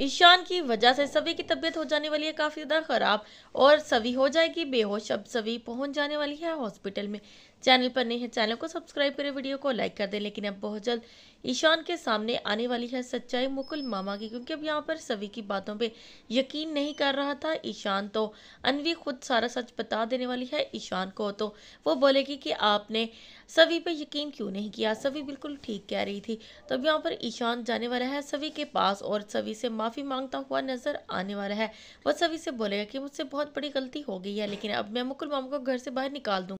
ईशान की वजह से सभी की तबीयत हो जाने वाली है काफ़ी ज़्यादा ख़राब और सभी हो जाएगी बेहोश अब सभी पहुंच जाने वाली है हॉस्पिटल में चैनल पर नहीं है चैनल को सब्सक्राइब करें वीडियो को लाइक कर दें लेकिन अब बहुत जल्द ईशान के सामने आने वाली है सच्चाई मुकुल मामा की क्योंकि अब यहाँ पर सभी की बातों पे यकीन नहीं कर रहा था ईशान तो अनवी खुद सारा सच बता देने वाली है ईशान को तो वो बोलेगी कि आपने सभी पे यकीन क्यों नहीं किया सभी बिल्कुल ठीक कह रही थी तब यहाँ पर ईशान जाने वाला है सभी के पास और सभी से माफ़ी मांगता हुआ नज़र आने वाला है वह सभी से बोलेगा कि मुझसे बहुत बड़ी गलती हो गई है लेकिन अब मैं मुकुल मामा को घर से बाहर निकाल दूँगा